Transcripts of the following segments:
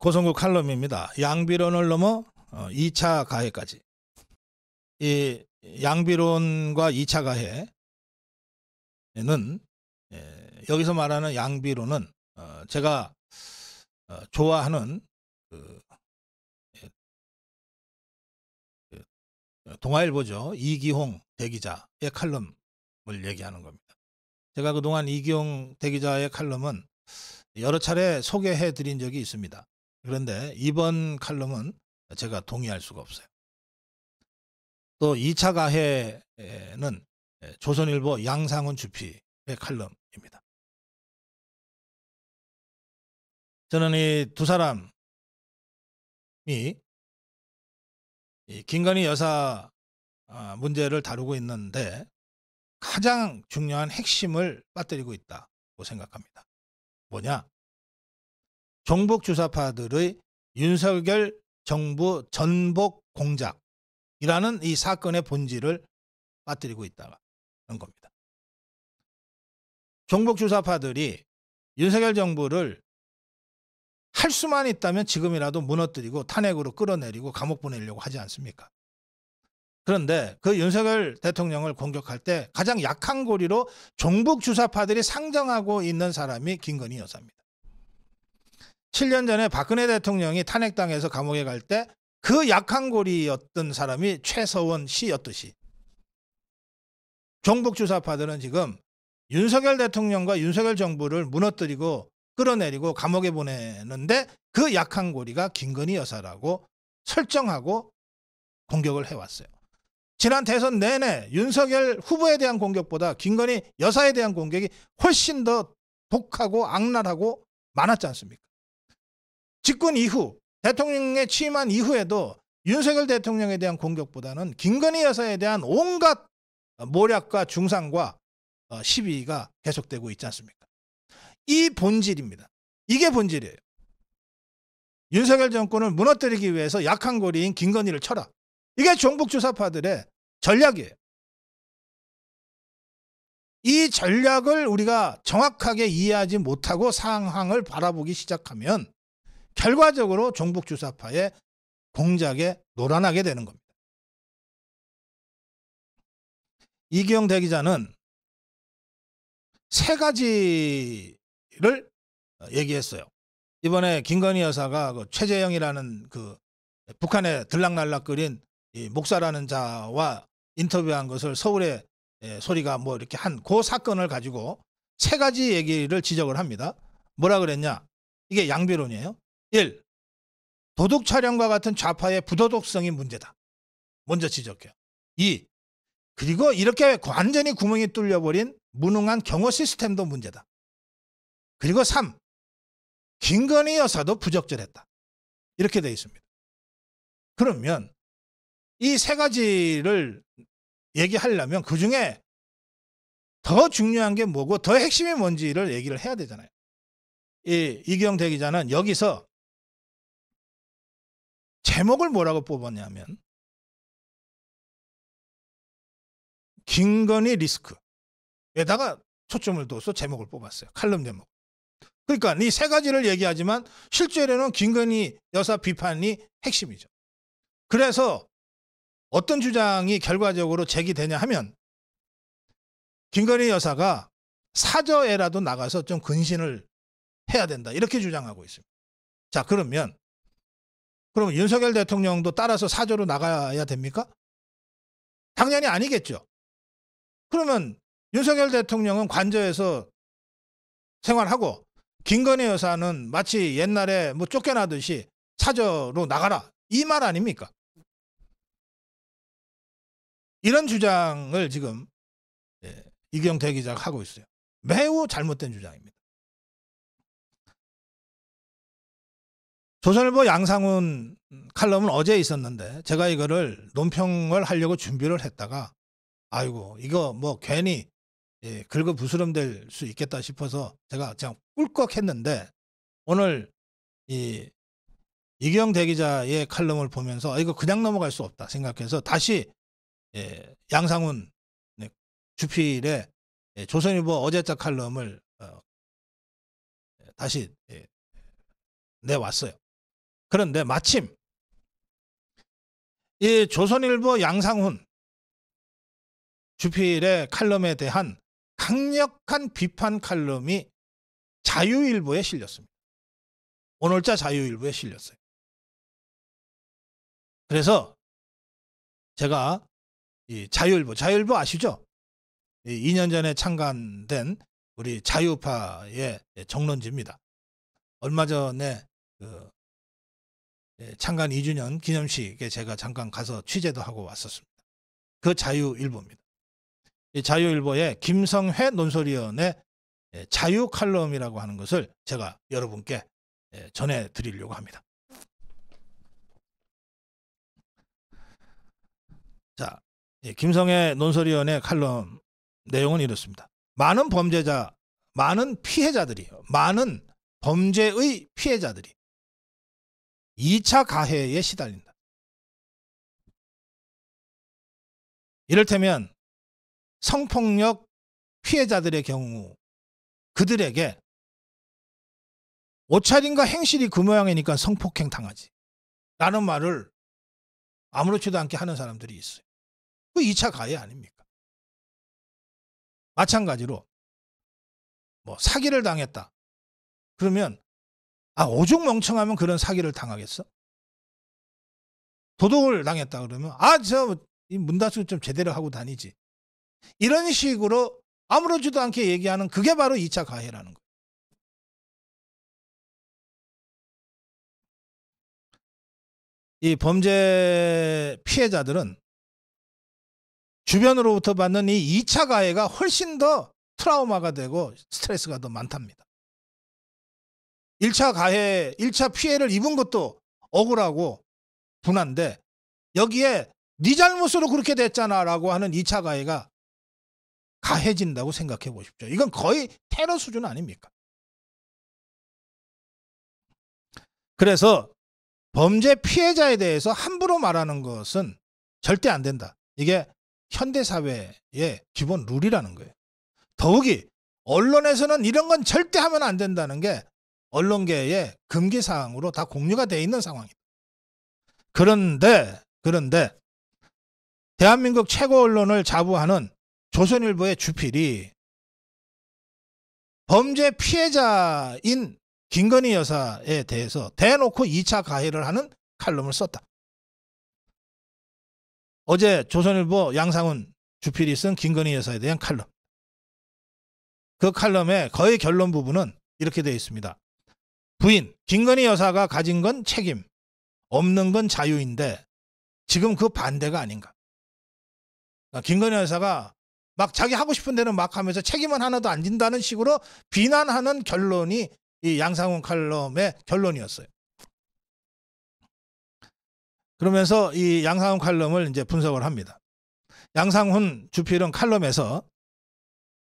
고성구 칼럼입니다. 양비론을 넘어 2차 어, 가해까지. 이 양비론과 2차 가해는 예, 여기서 말하는 양비론은 어, 제가 어, 좋아하는 그, 예, 그, 동아일보죠 이기홍 대기자의 칼럼을 얘기하는 겁니다. 제가 그동안 이기홍 대기자의 칼럼은 여러 차례 소개해 드린 적이 있습니다. 그런데 이번 칼럼은 제가 동의할 수가 없어요. 또 2차 가해는 조선일보 양상훈 주피의 칼럼입니다. 저는 이 두 사람이 이 김건희 여사 아, 문제를 다루고 있는데 가장 중요한 핵심을 빠뜨리고 있다고 생각합니다. 뭐냐? 종북 주사파들의 윤석열 정부 전복 공작이라는 이 사건의 본질을 빠뜨리고 있다는 겁니다. 종북 주사파들이 윤석열 정부를 할 수만 있다면 지금이라도 무너뜨리고 탄핵으로 끌어내리고 감옥 보내려고 하지 않습니까? 그런데 그 윤석열 대통령을 공격할 때 가장 약한 고리로 종북 주사파들이 상정하고 있는 사람이 김건희 여사입니다. 7년 전에 박근혜 대통령이 탄핵당해서 감옥에 갈 때 그 약한 고리였던 사람이 최서원 씨였듯이 종북주사파들은 지금 윤석열 대통령과 윤석열 정부를 무너뜨리고 끌어내리고 감옥에 보내는데 그 약한 고리가 김건희 여사라고 설정하고 공격을 해왔어요. 지난 대선 내내 윤석열 후보에 대한 공격보다 김건희 여사에 대한 공격이 훨씬 더 독하고 악랄하고 많았지 않습니까? 집권 이후 대통령에 취임한 이후에도 윤석열 대통령에 대한 공격보다는 김건희 여사에 대한 온갖 모략과 중상과 어, 시비가 계속되고 있지 않습니까? 이 본질입니다. 이게 본질이에요. 윤석열 정권을 무너뜨리기 위해서 약한 고리인 김건희를 쳐라. 이게 종북주사파들의 전략이에요. 이 전략을 우리가 정확하게 이해하지 못하고 상황을 바라보기 시작하면 결과적으로 종북 주사파의 공작에 노란하게 되는 겁니다. 이기영 대기자는 세 가지를 얘기했어요. 이번에 김건희 여사가 그 최재영이라는 그 북한에 들락날락거린 목사라는 자와 인터뷰한 것을 서울에 예, 소리가 뭐 이렇게 한 그 사건을 가지고 세 가지 얘기를 지적을 합니다. 뭐라 그랬냐? 이게 양비론이에요. 1. 도둑 촬영과 같은 좌파의 부도덕성이 문제다. 먼저 지적해요. 2. 그리고 이렇게 완전히 구멍이 뚫려버린 무능한 경호 시스템도 문제다. 그리고 3. 김건희 여사도 부적절했다. 이렇게 되어 있습니다. 그러면 이 세 가지를 얘기하려면 그중에 더 중요한 게 뭐고 더 핵심이 뭔지를 얘기를 해야 되잖아요. 이 이경 대기자는 여기서 제목을 뭐라고 뽑았냐면 김건희 리스크에다가 초점을 둬서 제목을 뽑았어요. 칼럼 제목. 그러니까 이 세 가지를 얘기하지만 실제로는 김건희 여사 비판이 핵심이죠. 그래서 어떤 주장이 결과적으로 제기되냐 하면 김건희 여사가 사저에라도 나가서 좀 근신을 해야 된다. 이렇게 주장하고 있습니다. 자, 그러면 그럼 윤석열 대통령도 따라서 사저로 나가야 됩니까? 당연히 아니겠죠. 그러면 윤석열 대통령은 관저에서 생활하고 김건희 여사는 마치 옛날에 뭐 쫓겨나듯이 사저로 나가라 이 말 아닙니까? 이런 주장을 지금 예, 이경태 기자가 하고 있어요. 매우 잘못된 주장입니다. 조선일보 양상훈 칼럼은 어제 있었는데 제가 이거를 논평을 하려고 준비를 했다가 아이고 이거 뭐 괜히 예, 긁어 부스럼 될 수 있겠다 싶어서 제가 그냥 꿀꺽 했는데 오늘 이 이경 대기자의 칼럼을 보면서 아, 이거 그냥 넘어갈 수 없다 생각해서 다시 예, 양상훈 네, 주필의 예, 조선일보 어제자 칼럼을 어, 예, 다시 예, 내왔어요. 그런데 마침 이 조선일보 양상훈 주필의 칼럼에 대한 강력한 비판 칼럼이 자유일보에 실렸습니다. 오늘자 자유일보에 실렸어요. 그래서 제가 이 자유일보, 자유일보 아시죠? 2년 전에 창간된 우리 자유파의 정론지입니다. 얼마 전에 그 예, 창간 2주년 기념식에 제가 잠깐 가서 취재도 하고 왔었습니다. 그 자유일보입니다. 자유일보의 김성회 논설위원의 예, 자유 칼럼이라고 하는 것을 제가 여러분께 예, 전해 드리려고 합니다. 자, 김성애 논설위원의 칼럼 내용은 이렇습니다. 많은 범죄자, 많은 피해자들이, 많은 범죄의 피해자들이 2차 가해에 시달린다. 이를테면 성폭력 피해자들의 경우 그들에게 옷차림과 행실이 그 모양이니까 성폭행 당하지. 라는 말을 아무렇지도 않게 하는 사람들이 있어요. 그 2차 가해 아닙니까? 마찬가지로 뭐 사기를 당했다. 그러면 아, 오죽 멍청하면 그런 사기를 당하겠어? 도둑을 당했다 그러면, 아, 저, 문 닫고 좀 제대로 하고 다니지. 이런 식으로 아무렇지도 않게 얘기하는 그게 바로 2차 가해라는 거예요. 이 범죄 피해자들은 주변으로부터 받는 이 2차 가해가 훨씬 더 트라우마가 되고 스트레스가 더 많답니다. 1차 가해, 1차 피해를 입은 것도 억울하고 분한데 여기에 네 잘못으로 그렇게 됐잖아라고 하는 2차 가해가 가해진다고 생각해 보십시오. 이건 거의 테러 수준 아닙니까? 그래서 범죄 피해자에 대해서 함부로 말하는 것은 절대 안 된다. 이게 현대사회의 기본 룰이라는 거예요. 더욱이 언론에서는 이런 건 절대 하면 안 된다는 게 언론계에 금기 사항으로 다 공유가 돼 있는 상황입니다. 그런데 그런데 대한민국 최고 언론을 자부하는 조선일보의 주필이 범죄 피해자인 김건희 여사에 대해서 대놓고 2차 가해를 하는 칼럼을 썼다. 어제 조선일보 양상훈 주필이 쓴 김건희 여사에 대한 칼럼. 그 칼럼의 거의 결론 부분은 이렇게 되어 있습니다. 부인, 김건희 여사가 가진 건 책임, 없는 건 자유인데 지금 그 반대가 아닌가. 김건희 여사가 막 자기 하고 싶은 대로 막 하면서 책임은 하나도 안 진다는 식으로 비난하는 결론이 이 양상훈 칼럼의 결론이었어요. 그러면서 이 양상훈 칼럼을 이제 분석을 합니다. 양상훈 주필은 칼럼에서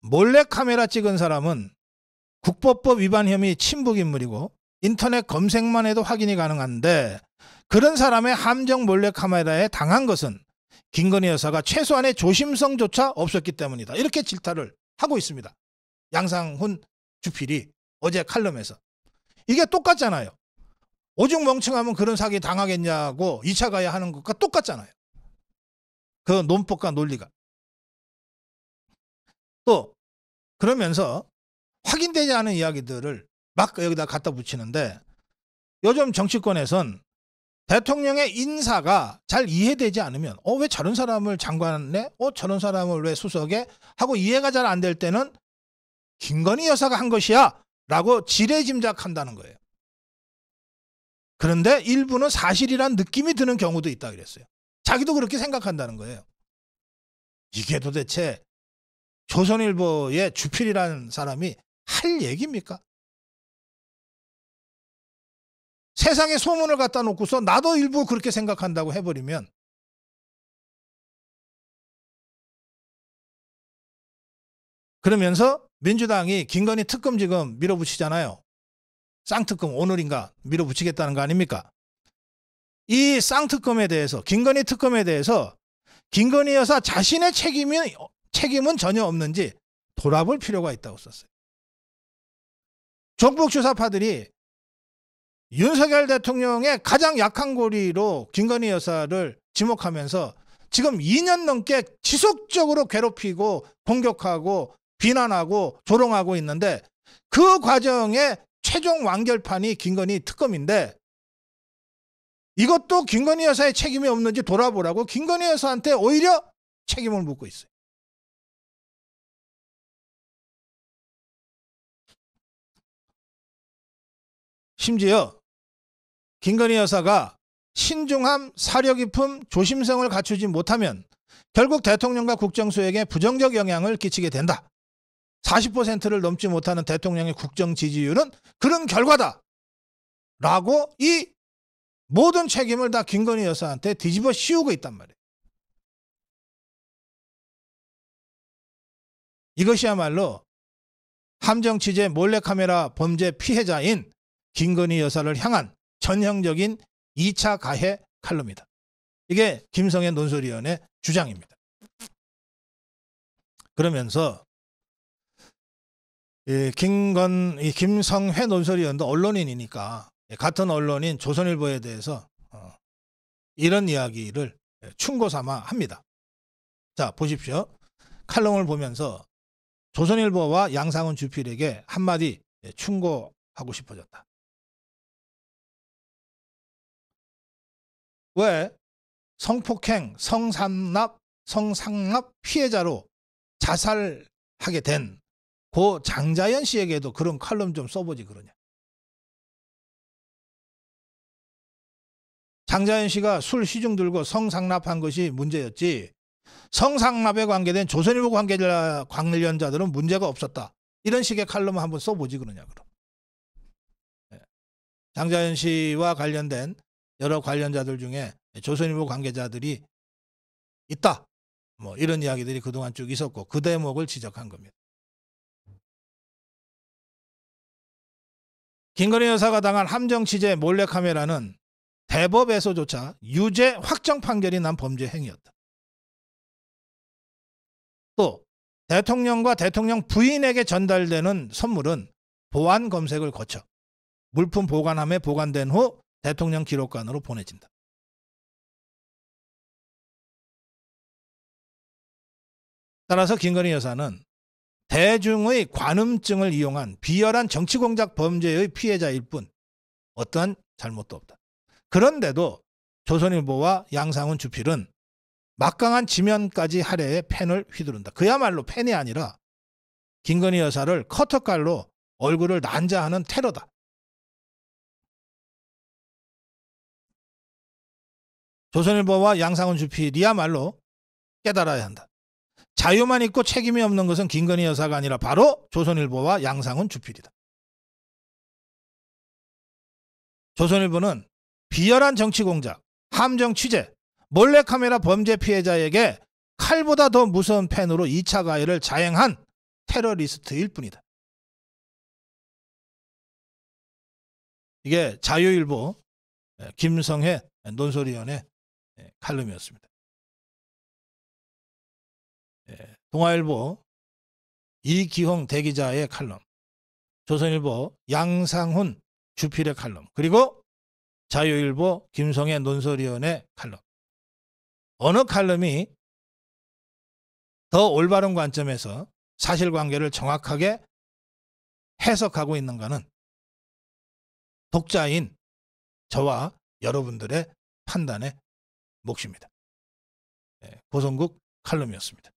몰래 카메라 찍은 사람은 국법법 위반 혐의 친북 인물이고 인터넷 검색만 해도 확인이 가능한데 그런 사람의 함정 몰래 카메라에 당한 것은 김건희 여사가 최소한의 조심성조차 없었기 때문이다. 이렇게 질타를 하고 있습니다. 양상훈 주필이 어제 칼럼에서 이게 똑같잖아요. 오죽 멍청하면 그런 사기 당하겠냐고 2차 가야 하는 것과 똑같잖아요. 그 논법과 논리가. 또 그러면서 확인되지 않은 이야기들을 막 여기다 갖다 붙이는데 요즘 정치권에선 대통령의 인사가 잘 이해되지 않으면 어 왜 저런 사람을 장관에 어 저런 사람을 왜 수석에 하고 이해가 잘 안 될 때는 김건희 여사가 한 것이야 라고 지레짐작한다는 거예요. 그런데 일부는 사실이란 느낌이 드는 경우도 있다 그랬어요. 자기도 그렇게 생각한다는 거예요. 이게 도대체 조선일보의 주필이라는 사람이 할 얘기입니까? 세상에 소문을 갖다 놓고서 나도 일부 그렇게 생각한다고 해버리면 그러면서 민주당이 김건희 특검 지금 밀어붙이잖아요. 쌍특검 오늘인가 밀어붙이겠다는 거 아닙니까? 이 쌍특검에 대해서 김건희 특검에 대해서 김건희 여사 자신의 책임이, 책임은 전혀 없는지 돌아볼 필요가 있다고 썼어요. 정북 주사파들이 윤석열 대통령의 가장 약한 고리로 김건희 여사를 지목하면서 지금 2년 넘게 지속적으로 괴롭히고 공격하고 비난하고 조롱하고 있는데 그 과정에 최종 완결판이 김건희 특검인데 이것도 김건희 여사의 책임이 없는지 돌아보라고 김건희 여사한테 오히려 책임을 묻고 있어요. 심지어 김건희 여사가 신중함, 사려 깊음, 조심성을 갖추지 못하면 결국 대통령과 국정수행에 부정적 영향을 끼치게 된다. 40%를 넘지 못하는 대통령의 국정 지지율은 그런 결과다. 라고 이 모든 책임을 다 김건희 여사한테 뒤집어 씌우고 있단 말이에요. 이것이야말로 함정취재 몰래카메라 범죄 피해자인 김건희 여사를 향한 전형적인 2차 가해 칼럼니다 이게 김성현 논설위원의 주장입니다. 그러면서 이 김건 이 김성회 논설위원도 언론인이니까 같은 언론인 조선일보에 대해서 어, 이런 이야기를 충고 삼아 합니다. 자 보십시오. 칼럼을 보면서 조선일보와 양상훈 주필에게 한마디 충고하고 싶어졌다. 왜 성폭행, 성산납, 성상납 피해자로 자살하게 된 고 장자연 씨에게도 그런 칼럼 좀 써보지 그러냐. 장자연 씨가 술 시중 들고 성상납한 것이 문제였지 성상납에 관계된 조선일보 관계자 관련자들은 문제가 없었다. 이런 식의 칼럼 을 한번 써보지 그러냐 그럼. 예. 장자연 씨와 관련된 여러 관련자들 중에 조선일보 관계자들이 있다. 뭐 이런 이야기들이 그동안 쭉 있었고 그 대목을 지적한 겁니다. 김건희 여사가 당한 함정 취재 몰래카메라는 대법에서조차 유죄 확정 판결이 난 범죄 행위였다. 또 대통령과 대통령 부인에게 전달되는 선물은 보안 검색을 거쳐 물품 보관함에 보관된 후 대통령 기록관으로 보내진다. 따라서 김건희 여사는 대중의 관음증을 이용한 비열한 정치공작 범죄의 피해자일 뿐 어떠한 잘못도 없다. 그런데도 조선일보와 양상훈 주필은 막강한 지면까지 할애해 팬을 휘두른다. 그야말로 팬이 아니라 김건희 여사를 커터칼로 얼굴을 난자하는 테러다. 조선일보와 양상훈 주필이야말로 깨달아야 한다. 자유만 있고 책임이 없는 것은 김건희 여사가 아니라 바로 조선일보와 양상훈 주필이다. 조선일보는 비열한 정치 공작, 함정 취재, 몰래카메라 범죄 피해자에게 칼보다 더 무서운 펜으로 2차 가해를 자행한 테러리스트일 뿐이다. 이게 자유일보 예, 김성혜 논설위원회 예, 칼럼이었습니다. 예, 동아일보 이기홍 대기자의 칼럼, 조선일보 양상훈 주필의 칼럼, 그리고 자유일보 김성애 논설위원의 칼럼. 어느 칼럼이 더 올바른 관점에서 사실관계를 정확하게 해석하고 있는가는 독자인 저와 여러분들의 판단에 몫입니다. 예, 고성국 칼럼이었습니다.